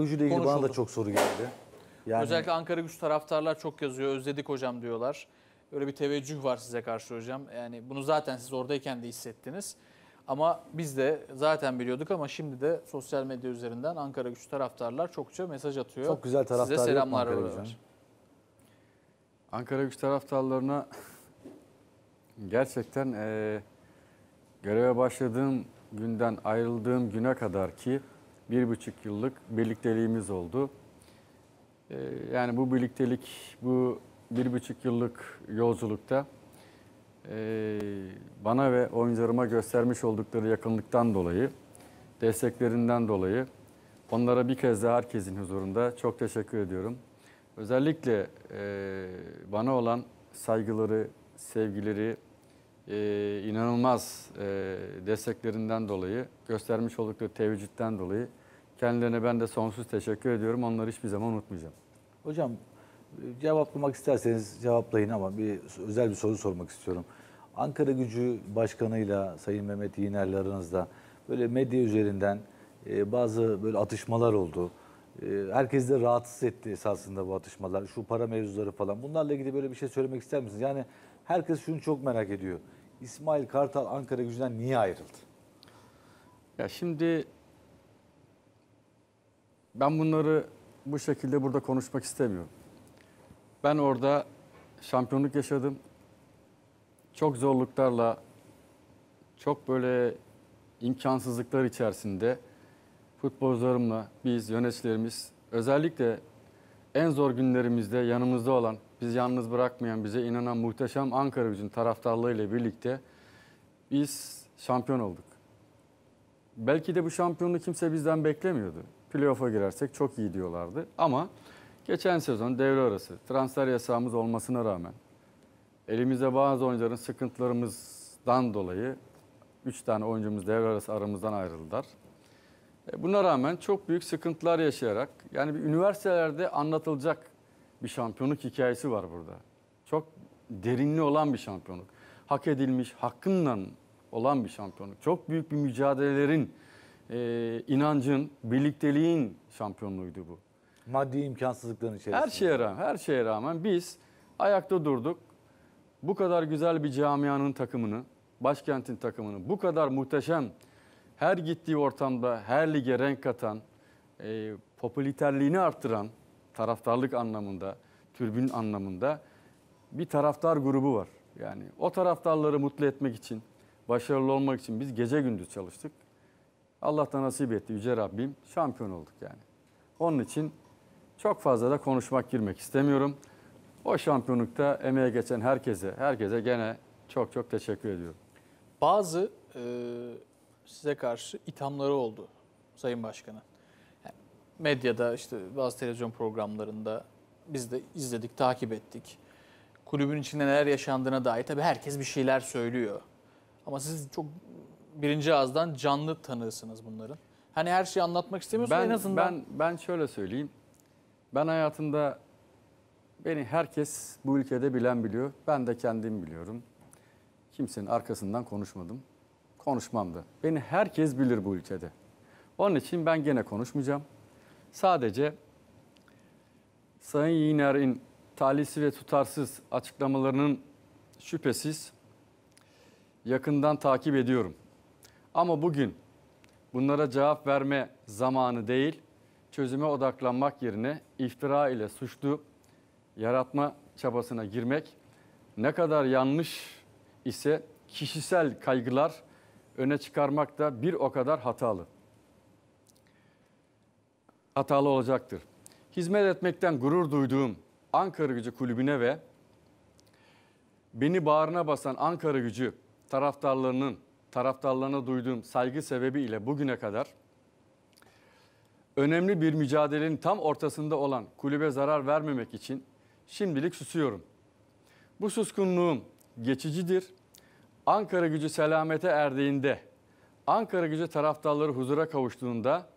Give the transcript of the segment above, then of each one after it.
Ucuyla ilgili bana da çok soru geldi. Yani... Özellikle Ankara güç taraftarlar çok yazıyor. Özledik hocam diyorlar. Öyle bir teveccüh var size karşı hocam. Yani bunu zaten siz oradayken de hissettiniz. Ama biz de zaten biliyorduk ama şimdi de sosyal medya üzerinden Ankara güç taraftarlar çokça mesaj atıyor. Çok güzel taraftarlar. Size selamlar Ankara Gücü'nün. Ankara güç taraftarlarına gerçekten e, göreve başladığım günden ayrıldığım güne kadar ki bir buçuk yıllık birlikteliğimiz oldu. Ee, yani bu birliktelik, bu bir buçuk yıllık yolculukta ee, bana ve oyuncularıma göstermiş oldukları yakınlıktan dolayı, desteklerinden dolayı onlara bir kez daha herkesin huzurunda çok teşekkür ediyorum. Özellikle ee, bana olan saygıları, sevgileri, e, inanılmaz e, desteklerinden dolayı, göstermiş oldukları teveccühten dolayı kendilerine ben de sonsuz teşekkür ediyorum. Onları hiçbir zaman unutmayacağım. Hocam cevaplamak isterseniz cevaplayın ama bir özel bir soru sormak istiyorum. Ankara Gücü Başkanı'yla Sayın Mehmet İğner'le aranızda böyle medya üzerinden e, bazı böyle atışmalar oldu. E, herkes de rahatsız etti esasında bu atışmalar. Şu para mevzuları falan. Bunlarla ilgili böyle bir şey söylemek ister misiniz? Yani Herkes şunu çok merak ediyor. İsmail Kartal Ankara gücünden niye ayrıldı? Ya şimdi ben bunları bu şekilde burada konuşmak istemiyorum. Ben orada şampiyonluk yaşadım. Çok zorluklarla, çok böyle imkansızlıklar içerisinde futbolcularımla biz, yöneticilerimiz özellikle en zor günlerimizde yanımızda olan bizi yalnız bırakmayan, bize inanan muhteşem Ankara gücünün taraftarlığıyla birlikte biz şampiyon olduk. Belki de bu şampiyonluğu kimse bizden beklemiyordu. Playoff'a girersek çok iyi diyorlardı. Ama geçen sezon devre arası transfer yasağımız olmasına rağmen elimizde bazı oyuncuların sıkıntılarımızdan dolayı 3 tane oyuncumuz devre arası aramızdan ayrıldılar. E, buna rağmen çok büyük sıkıntılar yaşayarak yani bir üniversitelerde anlatılacak bir şampiyonluk hikayesi var burada. Çok derinli olan bir şampiyonluk. Hak edilmiş, hakkından olan bir şampiyonluk. Çok büyük bir mücadelelerin, e, inancın, birlikteliğin şampiyonluğuydu bu. Maddi imkansızlıkların içerisinde. Her şeye rağmen, her şeye rağmen biz ayakta durduk. Bu kadar güzel bir camianın takımını, başkentin takımını, bu kadar muhteşem, her gittiği ortamda her lige renk katan, e, popüliterliğini arttıran, taraftarlık anlamında, türbün anlamında bir taraftar grubu var. Yani o taraftarları mutlu etmek için, başarılı olmak için biz gece gündüz çalıştık. Allah'tan nasip etti Yüce Rabbim. Şampiyon olduk yani. Onun için çok fazla da konuşmak girmek istemiyorum. O şampiyonlukta emeğe geçen herkese, herkese gene çok çok teşekkür ediyorum. Bazı e, size karşı ithamları oldu Sayın Başkan'ın medyada işte bazı televizyon programlarında biz de izledik, takip ettik. Kulübün içinde neler yaşandığına dair tabii herkes bir şeyler söylüyor. Ama siz çok birinci ağızdan canlı tanığısınız bunların. Hani her şeyi anlatmak istemiyorsun ben, en azından. Ben, ben şöyle söyleyeyim. Ben hayatımda beni herkes bu ülkede bilen biliyor. Ben de kendim biliyorum. Kimsenin arkasından konuşmadım. Konuşmam da. Beni herkes bilir bu ülkede. Onun için ben gene konuşmayacağım. Sadece Sayın Yiğner'in talihsiz ve tutarsız açıklamalarının şüphesiz yakından takip ediyorum. Ama bugün bunlara cevap verme zamanı değil, çözüme odaklanmak yerine iftira ile suçlu yaratma çabasına girmek ne kadar yanlış ise kişisel kaygılar öne çıkarmak da bir o kadar hatalı hatalı olacaktır. Hizmet etmekten gurur duyduğum Ankara Gücü Kulübü'ne ve beni bağrına basan Ankara Gücü taraftarlarının taraftarlarına duyduğum saygı sebebiyle bugüne kadar önemli bir mücadelenin tam ortasında olan kulübe zarar vermemek için şimdilik susuyorum. Bu suskunluğum geçicidir. Ankara gücü selamete erdiğinde, Ankara gücü taraftarları huzura kavuştuğunda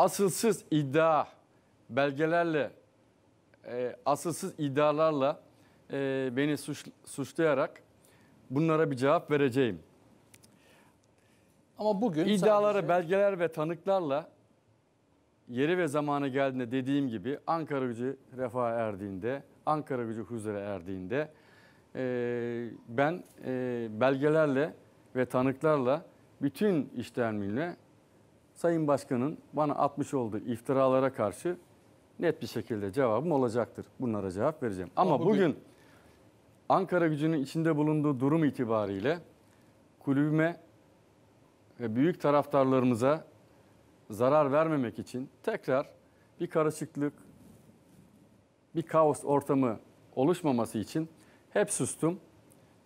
asılsız iddia belgelerle, e, asılsız iddialarla e, beni suç, suçlayarak bunlara bir cevap vereceğim. Ama bugün İddiaları sadece... belgeler ve tanıklarla yeri ve zamanı geldiğinde dediğim gibi Ankara gücü refaha erdiğinde, Ankara gücü huzure erdiğinde e, ben e, belgelerle ve tanıklarla bütün işlemimle Sayın Başkan'ın bana atmış olduğu iftiralara karşı net bir şekilde cevabım olacaktır. Bunlara cevap vereceğim. Ama, bugün, bugün Ankara gücünün içinde bulunduğu durum itibariyle kulübüme ve büyük taraftarlarımıza zarar vermemek için tekrar bir karışıklık, bir kaos ortamı oluşmaması için hep sustum.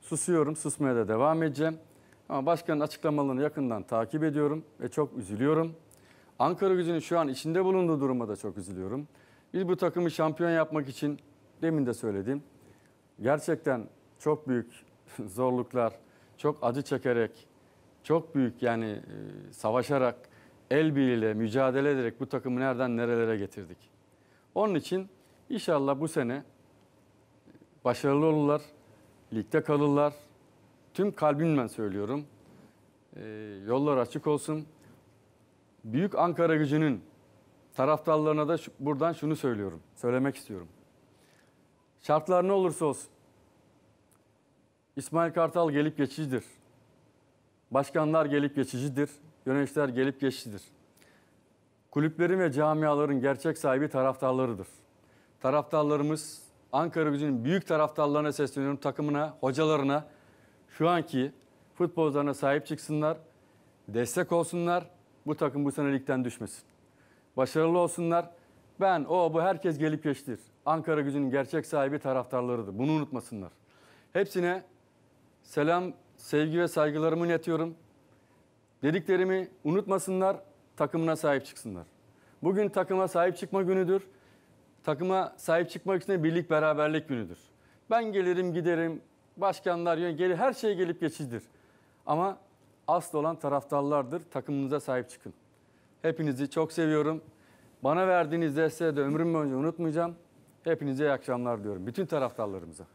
Susuyorum, susmaya da devam edeceğim. Ama başkanın açıklamalarını yakından takip ediyorum ve çok üzülüyorum. Ankara gücünün şu an içinde bulunduğu duruma da çok üzülüyorum. Biz bu takımı şampiyon yapmak için demin de söyledim. Gerçekten çok büyük zorluklar, çok acı çekerek, çok büyük yani e, savaşarak, el birliğiyle mücadele ederek bu takımı nereden nerelere getirdik. Onun için inşallah bu sene başarılı olurlar, ligde kalırlar, tüm kalbimle söylüyorum. E, yollar açık olsun. Büyük Ankara gücünün taraftarlarına da buradan şunu söylüyorum. Söylemek istiyorum. Şartlar ne olursa olsun. İsmail Kartal gelip geçicidir. Başkanlar gelip geçicidir. Yöneticiler gelip geçicidir. Kulüplerin ve camiaların gerçek sahibi taraftarlarıdır. Taraftarlarımız Ankara gücünün büyük taraftarlarına sesleniyorum. Takımına, hocalarına, şu anki futbolcularına sahip çıksınlar, destek olsunlar, bu takım bu senelikten düşmesin. Başarılı olsunlar. Ben, o, bu herkes gelip geçtir. Ankara gücünün gerçek sahibi taraftarlarıdır. Bunu unutmasınlar. Hepsine selam, sevgi ve saygılarımı iletiyorum. Dediklerimi unutmasınlar, takımına sahip çıksınlar. Bugün takıma sahip çıkma günüdür. Takıma sahip çıkmak için birlik beraberlik günüdür. Ben gelirim giderim, başkanlar geri her şey gelip geçicidir. Ama asıl olan taraftarlardır. Takımınıza sahip çıkın. Hepinizi çok seviyorum. Bana verdiğiniz desteği de ömrüm boyunca unutmayacağım. Hepinize iyi akşamlar diyorum. Bütün taraftarlarımıza.